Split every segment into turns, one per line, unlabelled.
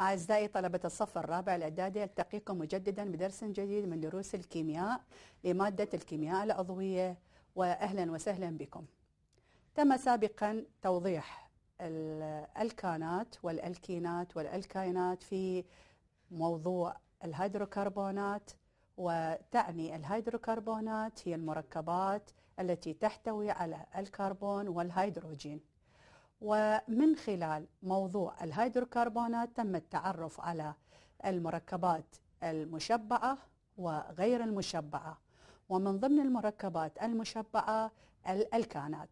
أعزائي طلبة الصف الرابع الإعدادي ألتقيكم مجددا بدرس جديد من دروس الكيمياء لمادة الكيمياء العضوية وأهلا وسهلا بكم تم سابقا توضيح الألكانات والألكينات والألكاينات في موضوع الهيدروكربونات وتعني الهيدروكربونات هي المركبات التي تحتوي على الكربون والهيدروجين ومن خلال موضوع الهيدروكربونات تم التعرف على المركبات المشبعة وغير المشبعة ومن ضمن المركبات المشبعة الألكانات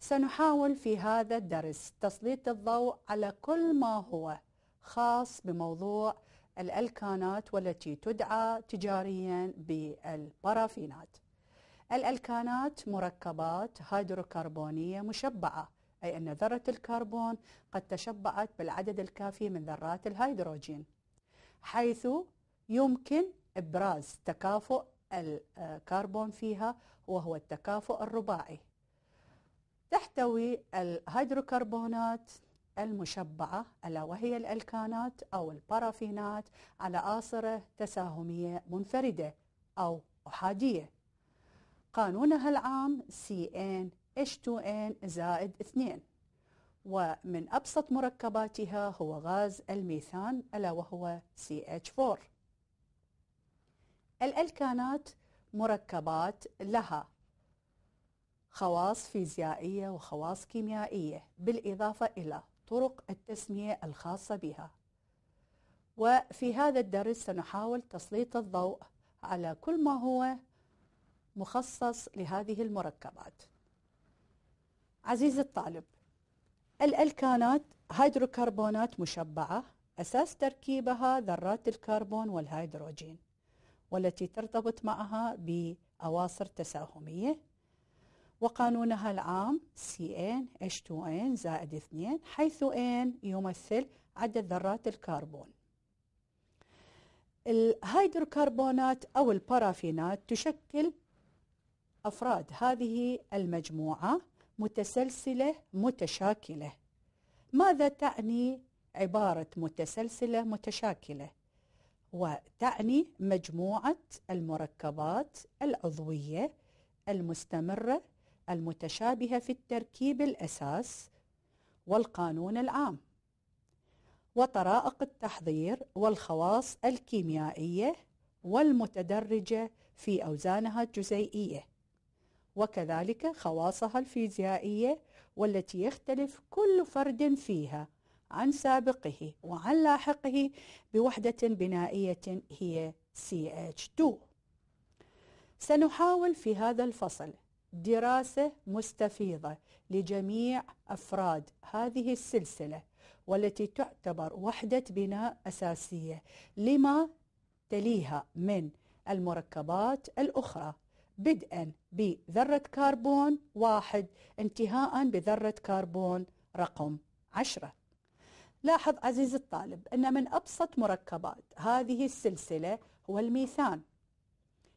سنحاول في هذا الدرس تسليط الضوء على كل ما هو خاص بموضوع الألكانات والتي تدعى تجاريا بالبرافينات الألكانات مركبات هيدروكربونية مشبعة أي أن ذرة الكربون قد تشبعت بالعدد الكافي من ذرات الهيدروجين حيث يمكن إبراز تكافؤ الكربون فيها وهو التكافؤ الرباعي تحتوي الهيدروكربونات المشبعة ألا وهي الألكانات أو البارافينات على آصرة تساهمية منفردة أو أحادية قانونها العام CN H2N زائد 2 ومن أبسط مركباتها هو غاز الميثان ألا وهو CH4 الألكانات مركبات لها خواص فيزيائية وخواص كيميائية بالإضافة إلى طرق التسمية الخاصة بها وفي هذا الدرس سنحاول تسليط الضوء على كل ما هو مخصص لهذه المركبات عزيزي الطالب الألكانات هيدروكربونات مشبعة أساس تركيبها ذرات الكربون والهيدروجين والتي ترتبط معها بأواصر تساهمية وقانونها العام h 2 زائد 2 حيث n يمثل عدد ذرات الكربون الهيدروكربونات أو البارافينات تشكل أفراد هذه المجموعة متسلسله متشاكله ماذا تعني عباره متسلسله متشاكله وتعني مجموعه المركبات العضويه المستمره المتشابهه في التركيب الاساس والقانون العام وطرائق التحضير والخواص الكيميائيه والمتدرجه في اوزانها الجزيئيه وكذلك خواصها الفيزيائية والتي يختلف كل فرد فيها عن سابقه وعن لاحقه بوحدة بنائية هي CH2 سنحاول في هذا الفصل دراسة مستفيضة لجميع أفراد هذه السلسلة والتي تعتبر وحدة بناء أساسية لما تليها من المركبات الأخرى بدءا بذرة كربون واحد انتهاء بذرة كربون رقم عشرة لاحظ عزيزي الطالب أن من أبسط مركبات هذه السلسلة هو الميثان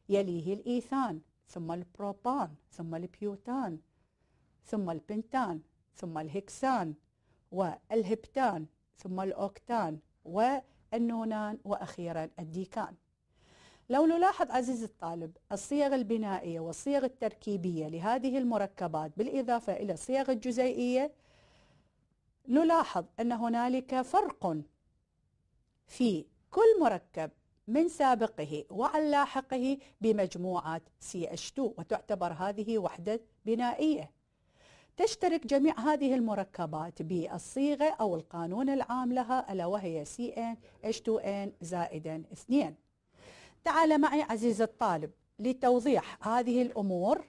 يليه الإيثان ثم البروبان ثم البيوتان ثم البنتان ثم الهكسان والهبتان ثم الأوكتان والنونان وأخيرا الديكان لو نلاحظ عزيزي الطالب الصيغ البنائية والصيغ التركيبية لهذه المركبات بالإضافة إلى الصيغ الجزيئية نلاحظ أن هنالك فرق في كل مركب من سابقه وعن لاحقه بمجموعة CH2 وتعتبر هذه وحدة بنائية تشترك جميع هذه المركبات بالصيغة أو القانون العام لها ألا وهي CH2N زائدا 2 تعال معي عزيز الطالب لتوضيح هذه الأمور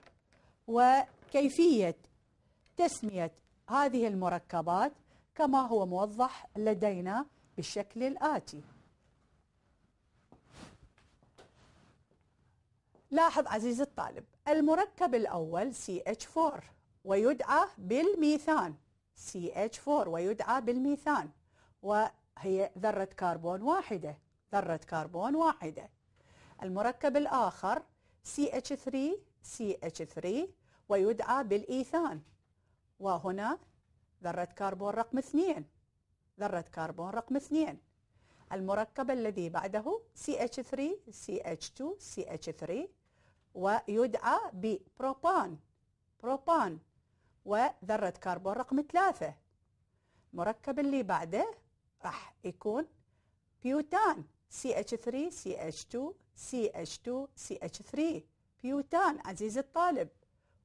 وكيفية تسمية هذه المركبات كما هو موضح لدينا بالشكل الآتي لاحظ عزيزي الطالب المركب الأول CH4 ويدعى بالميثان CH4 ويدعى بالميثان وهي ذرة كربون واحدة ذرة كربون واحدة المركب الآخر CH3CH3 ويدعى بالإيثان وهنا ذرة كربون رقم 2 ذرة كربون رقم 2 المركب الذي بعده CH3CH2CH3 ويدعى ببروبان بروبان وذرة كربون رقم 3 المركب اللي بعده راح يكون بيوتان CH3 CH2 CH2 CH3 بيوتان عزيزي الطالب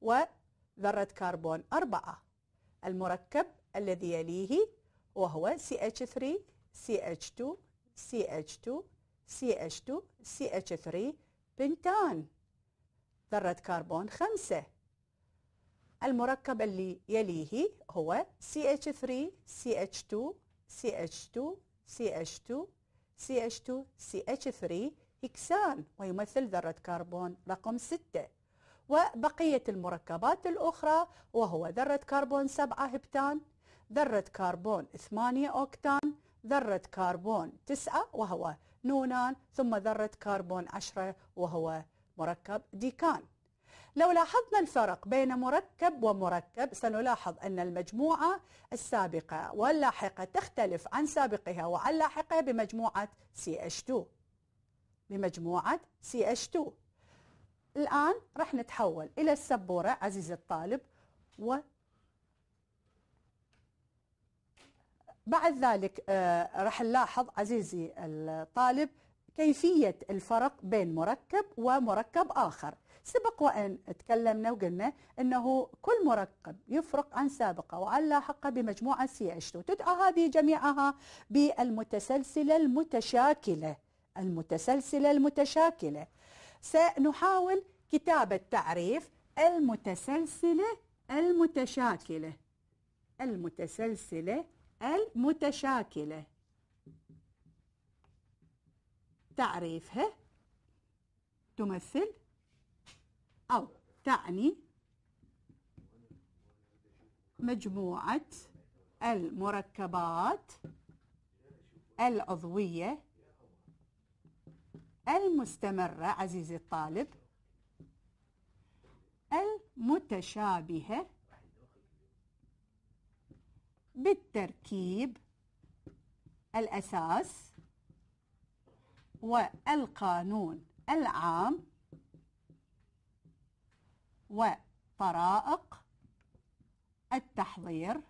وذرة كربون أربعة المركب الذي يليه وهو CH3 CH2 CH2 CH2 CH3 بنتان ذرة كربون خمسة المركب اللي يليه هو CH3 CH2 CH2 CH2 CH2 CH3 هكسان ويمثل ذرة كربون رقم 6 وبقية المركبات الأخرى وهو ذرة كربون 7 هبتان ذرة كربون 8 أوكتان ذرة كربون 9 وهو نونان ثم ذرة كربون 10 وهو مركب ديكان لو لاحظنا الفرق بين مركب ومركب سنلاحظ أن المجموعة السابقة واللاحقة تختلف عن سابقها وعن لاحقها بمجموعة CH2 بمجموعة CH2 الآن رح نتحول إلى السبورة عزيزي الطالب و بعد ذلك آه، رح نلاحظ عزيزي الطالب كيفية الفرق بين مركب ومركب آخر سبق وأن تكلمنا وقلنا أنه كل مركب يفرق عن سابقه وعن لاحقه بمجموعه سي CH2 تدعى هذه جميعها بالمتسلسلة المتشاكلة المتسلسلة المتشاكلة سنحاول كتابة تعريف المتسلسلة المتشاكلة المتسلسلة المتشاكلة تعريفها تمثل أو تعني مجموعة المركبات العضوية المستمرة عزيزي الطالب المتشابهة بالتركيب الأساس والقانون العام وطرائق التحضير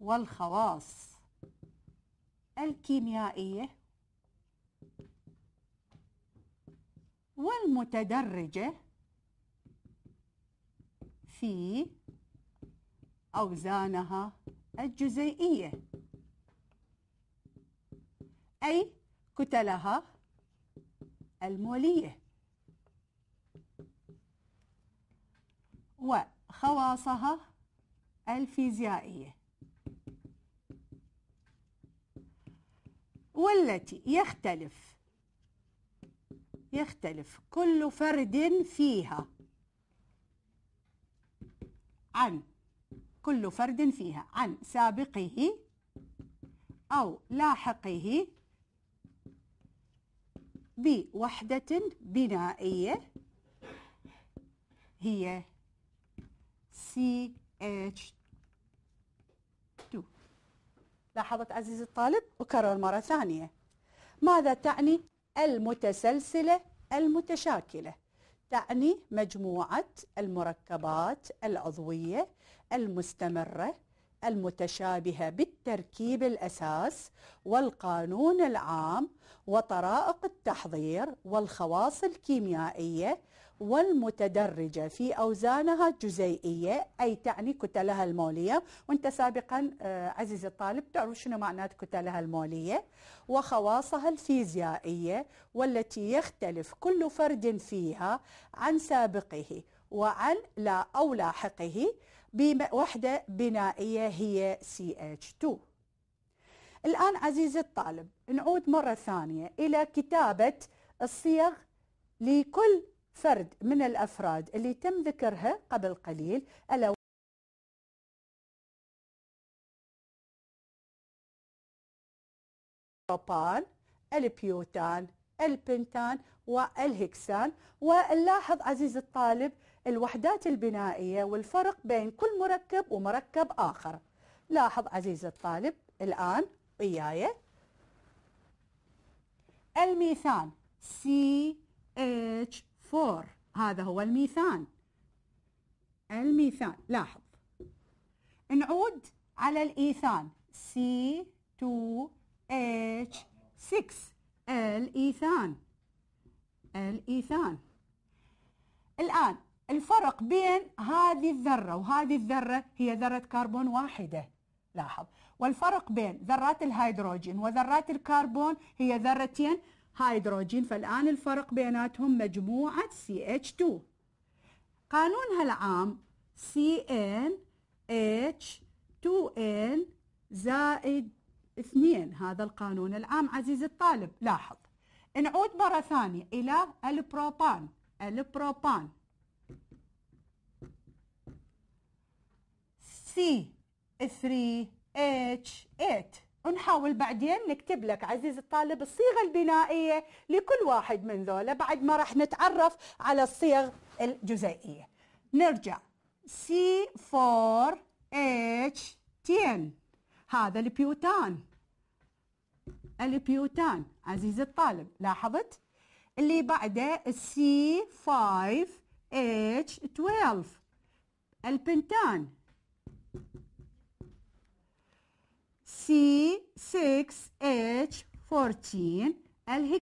والخواص الكيميائية والمتدرجة في أوزانها الجزيئية أي كتلها المولية وخواصها الفيزيائية والتي يختلف يختلف كل فرد فيها عن كل فرد فيها عن سابقه أو لاحقه بوحدة بنائية هي CH2 لاحظت عزيزي الطالب أكرر مرة ثانية ماذا تعني المتسلسلة المتشاكلة تعني مجموعة المركبات العضوية المستمرة المتشابهة بالتركيب الأساس والقانون العام وطرائق التحضير والخواص الكيميائية والمتدرجة في أوزانها الجزيئية أي تعني كتلها المولية وانت سابقا آه، عزيزي الطالب تعرف شنو معنات كتلها المولية وخواصها الفيزيائية والتي يختلف كل فرد فيها عن سابقه وعن لا أو لاحقه بوحدة بنائية هي CH2 الآن عزيزي الطالب نعود مرة ثانية إلى كتابة الصيغ لكل فرد من الأفراد اللي تم ذكرها قبل قليل ألا البروبان البيوتان البنتان والهكسان ونلاحظ عزيزي الطالب الوحدات البنائية والفرق بين كل مركب ومركب آخر لاحظ عزيزي الطالب الآن وياي الميثان CH4 هذا هو الميثان الميثان لاحظ نعود على الإيثان C2H6 الإيثان الإيثان الآن الفرق بين هذه الذرة وهذه الذرة هي ذرة كربون واحدة لاحظ والفرق بين ذرات الهيدروجين وذرات الكربون هي ذرتين هيدروجين فالآن الفرق بيناتهم مجموعة CH2 قانونها العام CnH2n زائد 2 هذا القانون العام عزيزي الطالب لاحظ نعود مرة ثانية إلى البروبان البروبان سي 3 h 8 ونحاول بعدين نكتب لك عزيز الطالب الصيغة البنائية لكل واحد من ذولا بعد ما راح نتعرف على الصيغ الجزيئية نرجع C4H10 هذا البيوتان البيوتان عزيز الطالب لاحظت اللي بعده C5H12 البنتان سي 6 اتش 14 الهك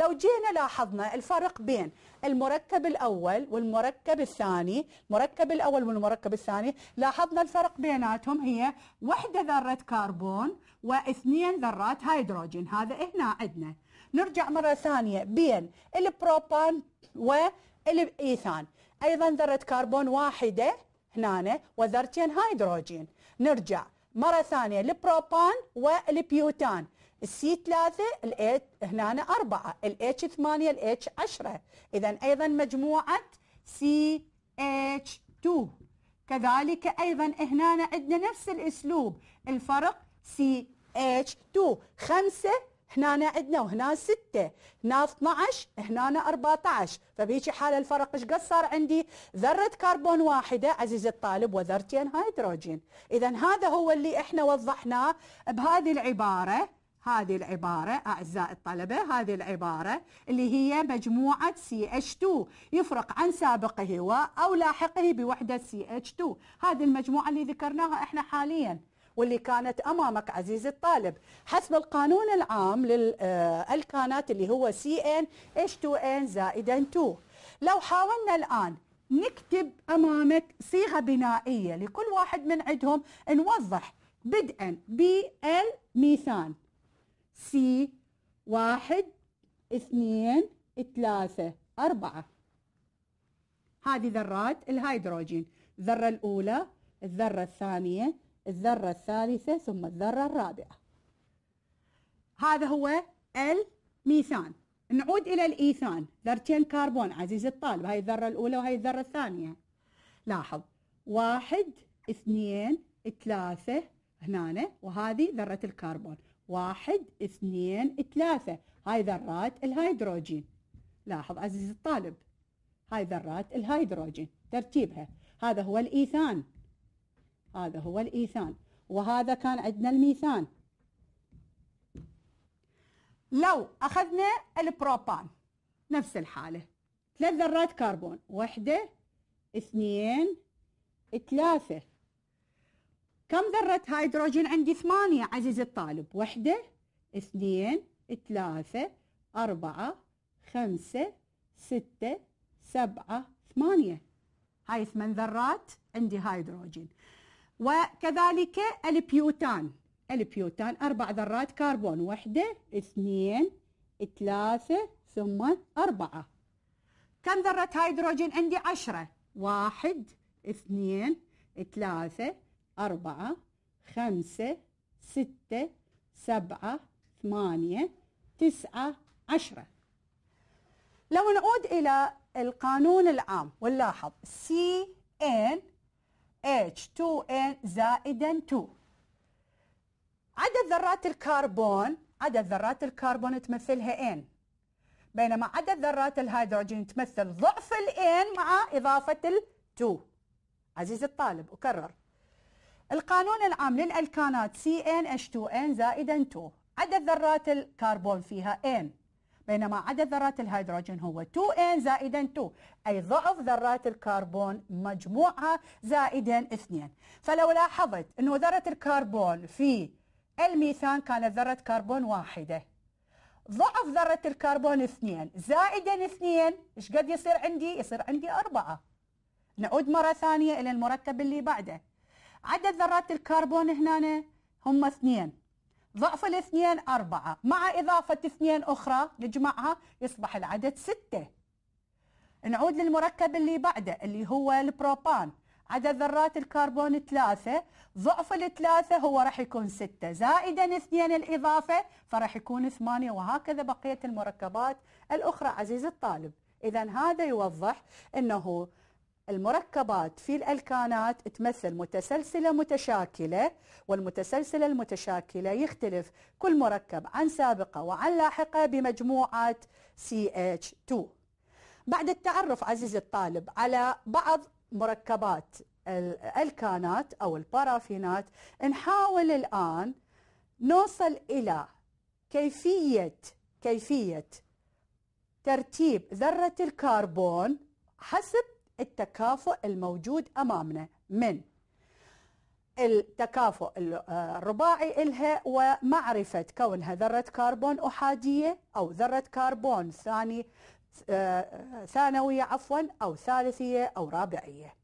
لو جينا لاحظنا الفرق بين المركب الأول والمركب الثاني المركب الأول والمركب الثاني لاحظنا الفرق بيناتهم هي وحدة ذرة كربون واثنين ذرات هيدروجين هذا هنا عندنا نرجع مرة ثانية بين البروبان والإيثان أيضا ذرة كربون واحدة هنا وذرتين هيدروجين نرجع مرة ثانية البروبان والبيوتان السي 3 الاتش هنا 4 الاتش 8 الاتش 10 إذا أيضا مجموعة سي اتش 2 كذلك أيضا هنا عندنا نفس الأسلوب الفرق سي اتش 2 5 هنا عندنا وهنا 6 هنا 12 هنا 14 فبهيك حالة الفرق ايش قد صار عندي ذرة كربون واحدة عزيزي الطالب وذرتين هيدروجين إذا هذا هو اللي احنا وضحناه بهذه العبارة هذه العبارة أعزائي الطلبة هذه العبارة اللي هي مجموعة CH2 يفرق عن سابقه أو لاحقه بوحدة CH2 هذه المجموعة اللي ذكرناها إحنا حالياً واللي كانت امامك عزيزي الطالب حسب القانون العام للالكانات آه، اللي هو سي ان اتش 2 ان زائدا 2 لو حاولنا الان نكتب امامك صيغه بنائيه لكل واحد من عندهم نوضح بدءا بالميثان سي واحد اثنين ثلاثة أربعة هذه ذرات الهيدروجين الذرة الأولى الذرة الثانية الذرة الثالثة ثم الذرة الرابعة هذا هو الميثان نعود إلى الإيثان ذرتين كربون عزيزي الطالب هاي الذرة الأولى وهي الذرة الثانية لاحظ واحد اثنين ثلاثة هنا وهذه ذرة الكربون واحد اثنين ثلاثة هاي ذرات الهيدروجين لاحظ عزيزي الطالب هاي ذرات الهيدروجين ترتيبها هذا هو الإيثان هذا هو الإيثان وهذا كان عندنا الميثان لو أخذنا البروبان نفس الحالة ثلاث ذرات كربون واحدة اثنين ثلاثة كم ذرة هيدروجين عندي ثمانية عزيزي الطالب واحدة اثنين ثلاثة أربعة خمسة ستة سبعة ثمانية هاي ثمان ذرات عندي هيدروجين وكذلك البيوتان البيوتان أربع ذرات كربون واحدة اثنين ثلاثة ثم أربعة كم ذرة هيدروجين عندي عشرة واحد اثنين ثلاثة أربعة خمسة ستة سبعة ثمانية تسعة عشرة لو نعود إلى القانون العام ونلاحظ CN H2N زائدا 2 عدد ذرات الكربون عدد ذرات الكربون تمثلها N بينما عدد ذرات الهيدروجين تمثل ضعف N مع إضافة ال2 عزيزي الطالب أكرر القانون العام للألكانات CnH2n زائدا 2 عدد ذرات الكربون فيها N بينما عدد ذرات الهيدروجين هو 2N زائدا 2 أي ضعف ذرات الكربون مجموعة زائدا 2 فلو لاحظت أنه ذرة الكربون في الميثان كانت ذرة كربون واحدة ضعف ذرة الكربون 2 زائدا 2 ايش قد يصير عندي؟ يصير عندي 4 نعود مرة ثانية إلى المرتب اللي بعده عدد ذرات الكربون هنا هم 2 ضعف الاثنين أربعة مع إضافة اثنين أخرى نجمعها يصبح العدد ستة نعود للمركب اللي بعده اللي هو البروبان عدد ذرات الكربون ثلاثة ضعف الثلاثة هو راح يكون ستة زائدا اثنين الإضافة فراح يكون ثمانية وهكذا بقية المركبات الأخرى عزيزي الطالب إذا هذا يوضح أنه المركبات في الألكانات تمثل متسلسلة متشاكلة والمتسلسلة المتشاكلة يختلف كل مركب عن سابقة وعن لاحقة بمجموعة CH2 بعد التعرف عزيزي الطالب على بعض مركبات الألكانات أو البارافينات نحاول الآن نوصل إلى كيفية كيفية ترتيب ذرة الكربون حسب التكافؤ الموجود أمامنا من التكافؤ آه، الرباعي إلها ومعرفة كونها ذرة كربون أحادية أو ذرة كربون ثاني آه، آه، ثانوية عفوا أو ثالثية أو رابعية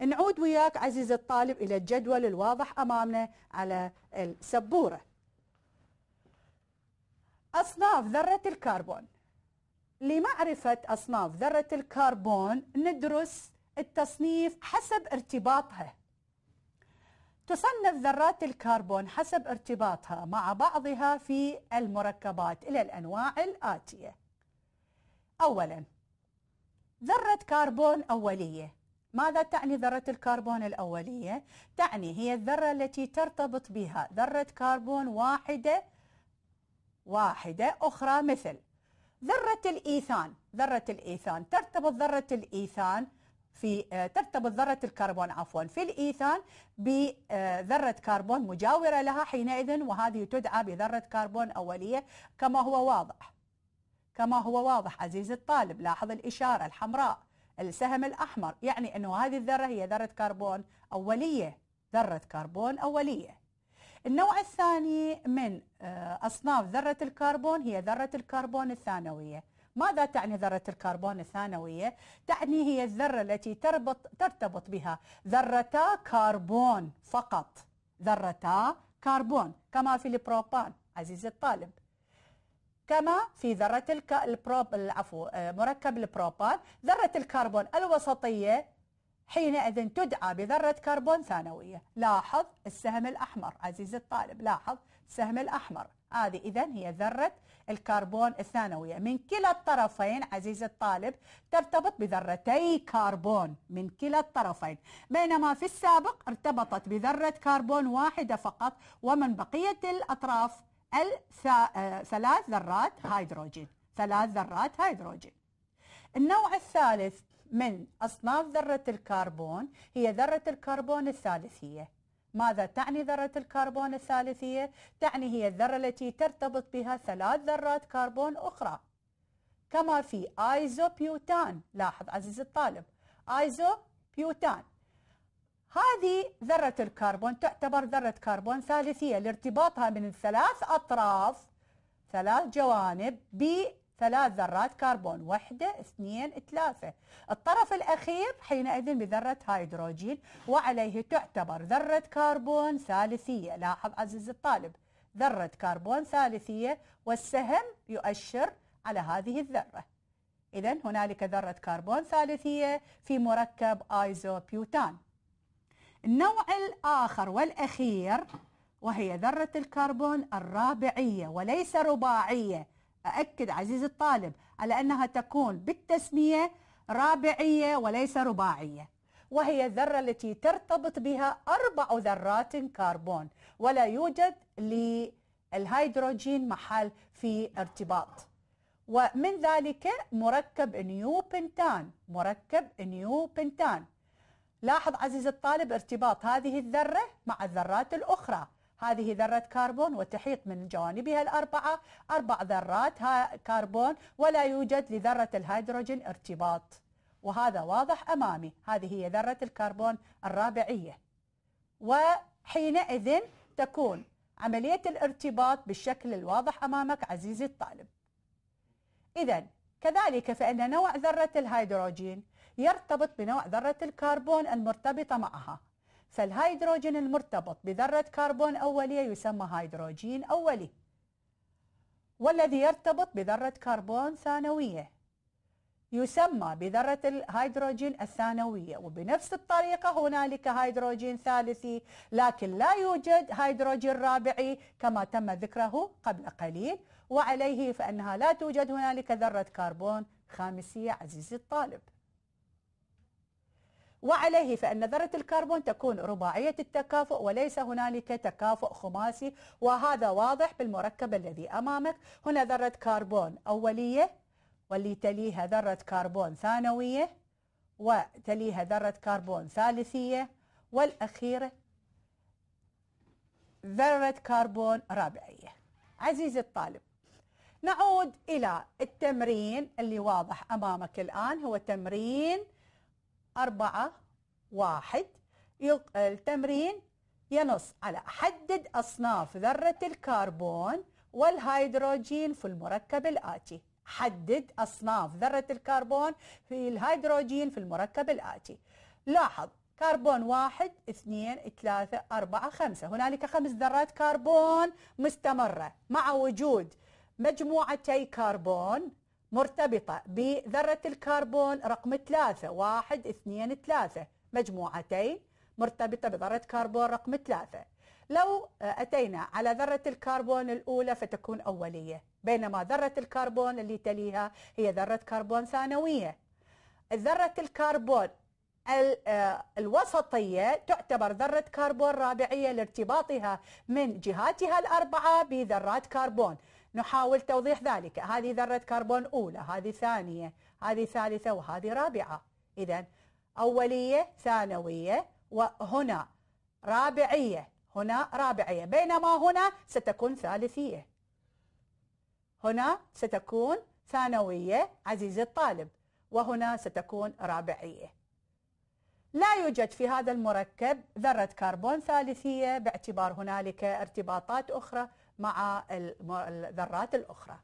نعود وياك عزيز الطالب إلى الجدول الواضح أمامنا على السبورة أصناف ذرة الكربون لمعرفة أصناف ذرة الكربون ندرس التصنيف حسب ارتباطها تصنف ذرات الكربون حسب ارتباطها مع بعضها في المركبات إلى الأنواع الآتية أولا ذرة كربون أولية ماذا تعني ذرة الكربون الأولية؟ تعني هي الذرة التي ترتبط بها ذرة كربون واحدة واحدة أخرى مثل ذرة الإيثان ذرة الإيثان ترتبط ذرة الإيثان في آه، ترتبط ذرة الكربون عفوا في الإيثان بذرة آه، كربون مجاورة لها حينئذ وهذه تدعى بذرة كربون أولية كما هو واضح كما هو واضح عزيزي الطالب لاحظ الإشارة الحمراء السهم الأحمر يعني أنه هذه الذرة هي ذرة كربون أولية ذرة كربون أولية النوع الثاني من آه، أصناف ذرة الكربون هي ذرة الكربون الثانوية ماذا تعني ذرة الكربون الثانوية؟ تعني هي الذرة التي تربط ترتبط بها ذرتا كربون فقط ذرتا كربون كما في البروبان عزيزي الطالب كما في ذرة الك... البروب... العفو آه، مركب البروبان ذرة الكربون الوسطية حينئذ تدعى بذرة كربون ثانوية لاحظ السهم الأحمر عزيزي الطالب لاحظ السهم الأحمر هذه إذا هي ذرة الكربون الثانوية من كلا الطرفين عزيزي الطالب ترتبط بذرتي كربون من كلا الطرفين بينما في السابق ارتبطت بذرة كربون واحدة فقط ومن بقية الأطراف آه، ثلاث ذرات هيدروجين ثلاث ذرات هيدروجين النوع الثالث من أصناف ذرة الكربون هي ذرة الكربون الثالثية ماذا تعني ذرة الكربون الثالثية؟ تعني هي الذرة التي ترتبط بها ثلاث ذرات كربون أخرى كما في ايزوبيوتان لاحظ عزيزي الطالب ايزوبيوتان هذه ذرة الكربون تعتبر ذرة كربون ثالثية لارتباطها من الثلاث أطراف ثلاث جوانب ثلاث ذرات كربون واحدة اثنين ثلاثة الطرف الأخير حينئذ بذرة هيدروجين وعليه تعتبر ذرة كربون ثالثية لاحظ عزيزي الطالب ذرة كربون ثالثية والسهم يؤشر على هذه الذرة إذا هنالك ذرة كربون ثالثية في مركب آيزوبيوتان النوع الآخر والأخير وهي ذرة الكربون الرابعية وليس رباعية أأكد عزيزي الطالب على أنها تكون بالتسمية رابعية وليس رباعية وهي الذرة التي ترتبط بها أربع ذرات كربون ولا يوجد للهيدروجين محل في ارتباط ومن ذلك مركب نيو بنتان مركب نيو بنتان لاحظ عزيزي الطالب ارتباط هذه الذرة مع الذرات الأخرى هذه ذرة كربون وتحيط من جوانبها الأربعة أربع ذرات كربون ولا يوجد لذرة الهيدروجين ارتباط وهذا واضح أمامي هذه هي ذرة الكربون الرابعية وحينئذ تكون عملية الارتباط بالشكل الواضح أمامك عزيزي الطالب إذا كذلك فإن نوع ذرة الهيدروجين يرتبط بنوع ذرة الكربون المرتبطة معها فالهيدروجين المرتبط بذرة كربون أولية يسمى هيدروجين أولي والذي يرتبط بذرة كربون ثانوية يسمى بذرة الهيدروجين الثانوية وبنفس الطريقة هنالك هيدروجين ثالثي لكن لا يوجد هيدروجين رابعي كما تم ذكره قبل قليل وعليه فإنها لا توجد هنالك ذرة كربون خامسية عزيزي الطالب وعليه فإن ذرة الكربون تكون رباعية التكافؤ وليس هنالك تكافؤ خماسي وهذا واضح بالمركب الذي أمامك هنا ذرة كربون أولية واللي تليها ذرة كربون ثانوية وتليها ذرة كربون ثالثية والأخيرة ذرة كربون رابعية عزيزي الطالب نعود إلى التمرين اللي واضح أمامك الآن هو تمرين أربعة واحد التمرين ينص على حدد أصناف ذرة الكربون والهيدروجين في المركب الآتي حدد أصناف ذرة الكربون في الهيدروجين في المركب الآتي لاحظ كربون واحد اثنين ثلاثة أربعة خمسة هنالك خمس ذرات كربون مستمرة مع وجود مجموعتي كربون مرتبطة بذرة الكربون رقم ثلاثة واحد اثنين ثلاثة مجموعتين مرتبطة بذرة كربون رقم ثلاثة لو أتينا على ذرة الكربون الأولى فتكون أولية بينما ذرة الكربون اللي تليها هي ذرة كربون ثانوية ذرة الكربون آه، الوسطية تعتبر ذرة كربون رابعية لارتباطها من جهاتها الأربعة بذرات كربون نحاول توضيح ذلك هذه ذرة كربون أولى هذه ثانية هذه ثالثة وهذه رابعة إذا أولية ثانوية وهنا رابعية هنا رابعية بينما هنا ستكون ثالثية هنا ستكون ثانوية عزيزي الطالب وهنا ستكون رابعية لا يوجد في هذا المركب ذرة كربون ثالثية باعتبار هنالك ارتباطات أخرى مع الذرات الأخرى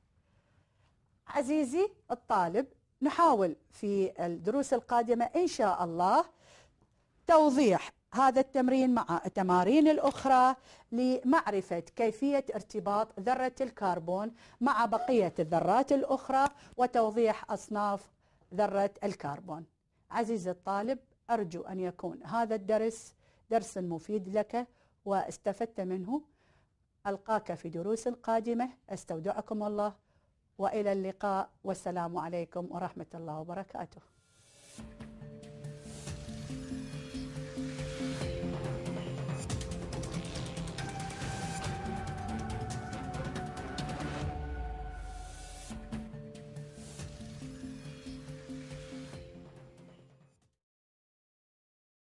عزيزي الطالب نحاول في الدروس القادمة إن شاء الله توضيح هذا التمرين مع التمارين الأخرى لمعرفة كيفية ارتباط ذرة الكربون مع بقية الذرات الأخرى وتوضيح أصناف ذرة الكربون عزيزي الطالب أرجو أن يكون هذا الدرس درس مفيد لك واستفدت منه ألقاك في دروس قادمة أستودعكم الله وإلى اللقاء والسلام عليكم ورحمة الله وبركاته